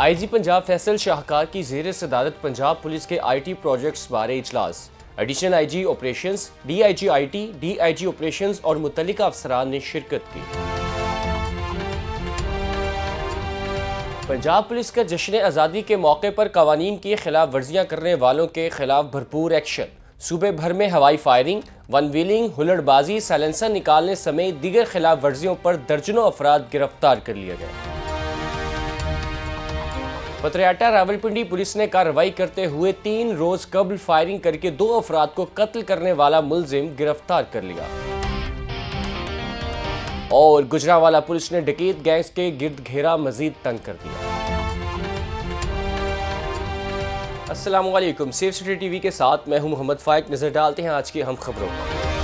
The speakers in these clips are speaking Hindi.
आईजी पंजाब फैसल शाहकार की जेर सदारत पंजाब पुलिस के आईटी प्रोजेक्ट्स बारे इजलास additional IG operations DIG IT DIG operations और मुतल अफसरान ने शिरकत की पंजाब पुलिस का जश्न आज़ादी के मौके पर कवानीन की खिलाफ वर्जियाँ करने वालों के खिलाफ भरपूर एक्शन सूबे भर में हवाई फायरिंग वन व्हीलिंग हुलड़बाजी सैलेंसर निकालने समेत दीगर खिलाफ वर्जियों पर दर्जनों अफराद गिरफ्तार कर लिए गए पत्रियाटा रावलपिंडी पुलिस ने कार्रवाई करते हुए तीन रोज कबल फायरिंग करके दो अफराद को कत्ल करने वाला मुलजिम गिरफ्तार कर लिया और गुजरावाला पुलिस ने डकैत गैंग्स के गिर्द घेरा मजीद तंग कर दिया असलम सेफ सिटी टीवी के साथ मैं हूं मोहम्मद फाइक नजर डालते हैं आज की हम खबरों पर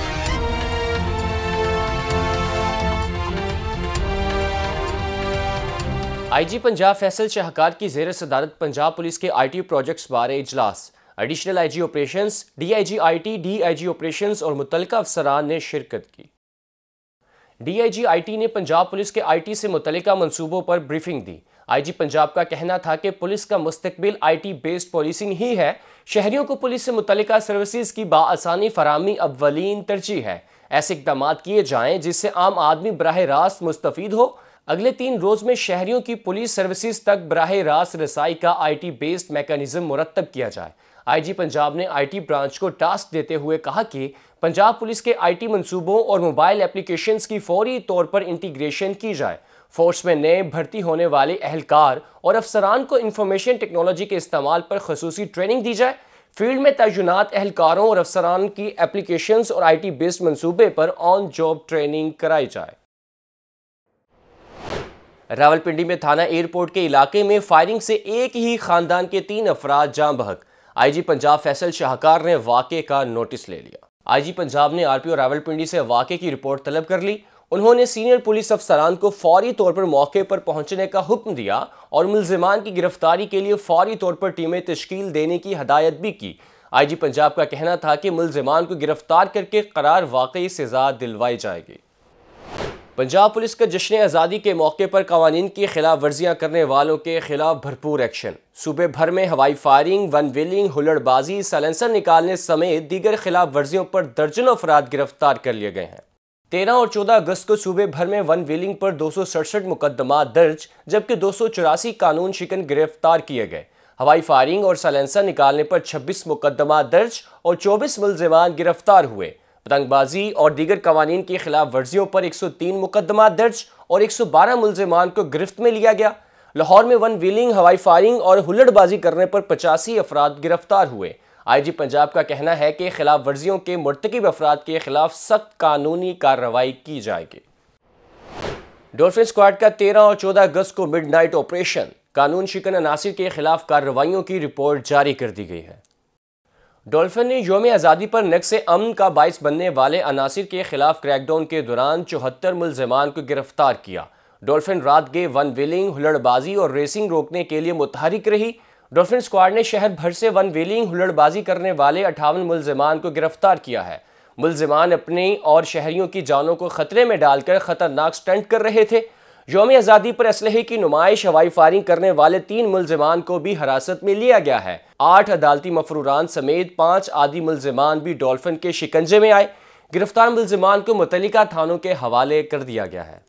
आईजी पंजाब फैसल शाहकार की जेर सदारत पंजाब पुलिस के आईटी प्रोजेक्ट्स बारे इजलास additional IG operations DIG IT DIG operations और मुतल अफसरान ने शिरकत की डीआईजी आईटी ने पंजाब पुलिस के आईटी से मुतल मनसूबों पर ब्रीफिंग दी आईजी पंजाब का कहना था कि पुलिस का मुस्तबिल आईटी बेस्ड पॉलिसिंग ही है शहरियों को पुलिस से मुतलका सर्विसेज की बासानी फरहमी अवलिन तरजीह है ऐसे इकदाम किए जाएँ जिससे आम आदमी बरह रास्त मुस्तफ़ हो अगले तीन रोज में शहरियों की पुलिस सर्विसेज तक बराह रास्त रसाई का आईटी बेस्ड मैकेनिज्म मुरतब किया जाए आईजी पंजाब ने आईटी ब्रांच को टास्क देते हुए कहा कि पंजाब पुलिस के आईटी मंसूबों और मोबाइल एप्लीकेशंस की फौरी तौर पर इंटीग्रेशन की जाए फोर्स में नए भर्ती होने वाले अहलकार और अफसरान को इंफॉर्मेशन टेक्नोलॉजी के इस्तेमाल पर खसूस ट्रेनिंग दी जाए फील्ड में तैनात अहलकारों और अफसरान की एप्लीकेशन और टी बेस्ड मनसूबे पर ऑन जॉब ट्रेनिंग कराई जाए रावलपिंडी में थाना एयरपोर्ट के इलाके में फायरिंग से एक ही खानदान के तीन अफराद जाम बहक आई पंजाब फैसल शाहकार ने वाक़े का नोटिस ले लिया आई पंजाब ने आरपीओ रावलपिंडी से वाक़े की रिपोर्ट तलब कर ली उन्होंने सीनियर पुलिस अफसरान को फौरी तौर पर मौके पर पहुंचने का हुक्म दिया और मुलजमान की गिरफ्तारी के लिए फौरी तौर पर टीमें तश्कील देने की हदायत भी की आईजी पंजाब का कहना था कि मुलजमान को गिरफ्तार करके करार वाकई सजा दिलवाई जाएगी पंजाब पुलिस का जश्न आज़ादी के मौके पर कवानीन की खिलाफ वर्जियाँ करने वालों के खिलाफ भरपूर एक्शन सूबे भर में हवाई फायरिंग वन व्हीलिंग हुलड़बाजी सलेंसर निकालने समेत दीगर खिलाफ वर्जियों पर दर्जनों अफराद गिरफ्तार कर लिए गए हैं तेरह और चौदह अगस्त को सूबे भर में वन व्हीलिंग पर दो सौ सड़सठ मुकदमा दर्ज जबकि दो सौ चौरासी कानून शिकन गिरफ्तार किए गए हवाई फायरिंग और सलेंसर निकालने पर छब्बीस मुकदमा दर्ज और चौबीस मुलजमान गिरफ्तार हुए पतंगबाजी और दीगर कवानीन की खिलाफ वर्जियों पर एक सौ तीन मुकदमा दर्ज और एक सौ बारह मुलजमान को गिरफ्त में लिया गया लाहौर में वन व्हीलिंग हवाई फायरिंग और हुल्लड़बाजी करने पर पचासी अफराद गिरफ्तार हुए आई जी पंजाब का कहना है कि खिलाफ वर्जियों के मरतकब अफराद के खिलाफ सख्त कानूनी कार्रवाई की जाएगी डोल्फिन स्क्वाड का तेरह और चौदह अगस्त को मिड नाइट ऑपरेशन कानून शिकन अनासर के खिलाफ कार्रवाइयों की रिपोर्ट जारी कर दी गई है डॉल्फिन ने योम आज़ादी पर नक्स अमन का बायस बनने वाले अनासर के खिलाफ क्रैकडाउन के दौरान चौहत्तर मुलजमान को गिरफ्तार किया डॉल्फिन रात गए वन व्हीलिंग हुलड़बाजी और रेसिंग रोकने के लिए मुतहरिक रही डॉल्फिन स्क्वाड ने शहर भर से वन व्हीलिंग हुलड़बाजी करने वाले अठावन मुलजमान को गिरफ्तार किया है मुलजमान अपनी और शहरियों की जानों को खतरे में डालकर खतरनाक स्टंट कर रहे थे योम आज़ादी पर इसलहे की नुमाइश हवाई फायरिंग करने वाले तीन मुलजमान को भी हिरासत में लिया गया है आठ अदालती मफरूरान समेत पाँच आदि मुलजमान भी डॉल्फिन के शिकंजे में आए गिरफ्तार मुलजमान को मुतलिका थानों के हवाले कर दिया गया है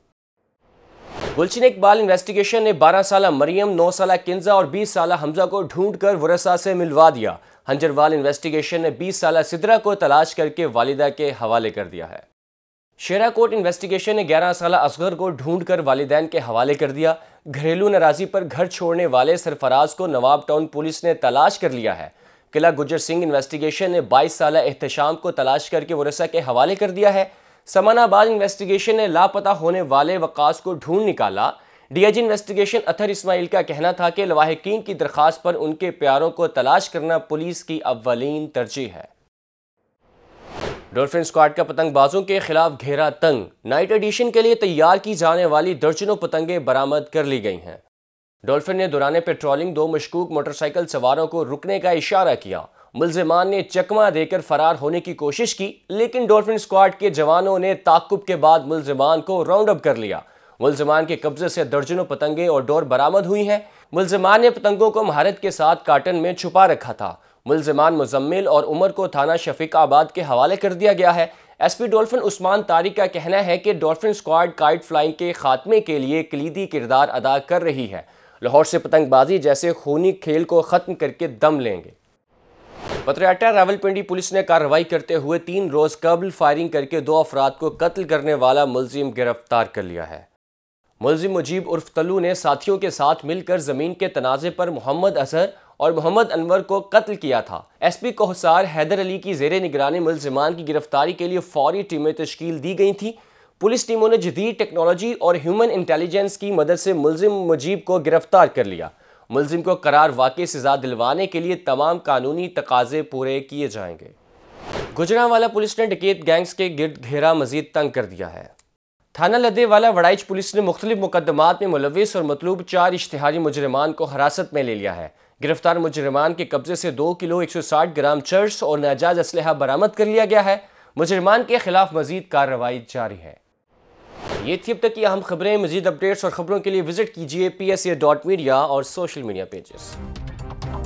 गुलशन इकबाल इन्वेस्टिगेशन ने 12 साल मरियम 9 साल किन्जा और 20 साल हमजा को ढूंढ कर वरसा से मिलवा दिया हंजरवाल इन्वेस्टिगेशन ने 20 साल सिदरा को तलाश करके वालिदा के हवाले कर दिया है शेरा कोर्ट इन्वेस्टिगेशन ने 11 साल असगर को ढूंढकर वालदेन के हवाले कर दिया घरेलू नाराजी पर घर छोड़ने वाले सरफराज को नवाब टाउन पुलिस ने तलाश कर लिया है किला गुजर सिंह इन्वेस्टिगेशन ने 22 साल एहतशाम को तलाश करके वरसा के हवाले कर दिया है समानाबाद इन्वेस्टिगेशन ने लापता होने वाले वकास को ढूंढ निकाला डीआईजी इन्वेस्टिगेशन अतर इसमाइल का कहना था कि लवाहकिन की दरख्वास्त पर उनके प्यारों को तलाश करना पुलिस की अवलिन तरजीह है डॉल्फिन स्क्वाड का पतंगबाजों के खिलाफ घेरा तंग नाइट एडिशन के लिए तैयार की जाने वाली दर्जनों पतंगें बरामद कर ली गई हैं डॉल्फिन ने दौरान पेट्रोलिंग दो मशकूक मोटरसाइकिल सवारों को रुकने का इशारा किया मुलजमान ने चकमा देकर फरार होने की कोशिश की लेकिन डॉल्फिन स्क्वाड के जवानों ने ताकुब के बाद मुलजमान को राउंड अप कर लिया मुलजमान के कब्जे से दर्जनों पतंगे और डोर बरामद हुई हैं मुलजमान ने पतंगों को महारत के साथ कार्टन में छुपा रखा था मुलजमान मुजम्मिल और उमर को थाना शफीक आबाद के हवाले कर दिया गया है एसपी डॉल्फिन उस्मान तारिक का कहना है कि डॉल्फिन स्क्वाड काइट फ्लाइंग के खात्मे के लिए कलीदी किरदार अदा कर रही है लाहौर से पतंगबाजी जैसे खूनी खेल को ख़त्म करके दम लेंगे पत्रियाटा रावलपिंडी पुलिस ने कार्रवाई करते हुए तीन रोज़ कबल फायरिंग करके दो अफराद को कत्ल करने वाला मुलजिम गिरफ्तार कर लिया है मुलजिम मुजीब उर्फ तलू ने साथियों के साथ मिलकर ज़मीन के तनाज़े पर मोहम्मद अजहर और मोहम्मद अनवर को कत्ल किया था एस पी कोहसार हैदर अली की जेर निगरानी मुलजमान की गिरफ्तारी के लिए फौरी टीमें तश्कील दी गई थी पुलिस टीमों ने जदीद टेक्नोलॉजी और ह्यूमन इंटेलिजेंस की मदद से मुलजिम मुजीब को गिरफ्तार कर लिया मुलजिम को करार वाकई सजा दिलवाने के लिए तमाम कानूनी तकाजे पूरे किए जाएंगे गुजरावाला पुलिस ने डकैत गैंग्स के गिरद घेरा मजीद तंग कर दिया है थाना लदे वाला वड़ाइच पुलिस ने मुख्तलिफ मुकदमात में मुलविस और मतलूब चार इश्तहारी मुजरमान को हिरासत में ले लिया है गिरफ्तार मुजरमान के कब्जे से दो किलो एक सौ साठ ग्राम चर्च और नाजायज इसलह बरामद कर लिया गया है मुजरमान के खिलाफ मजीद कार्रवाई जारी है ये थी अब तक की अहम खबरें मजीद अपडेट्स और खबरों के लिए विजिट कीजिए P S A dot media और सोशल मीडिया पेजेस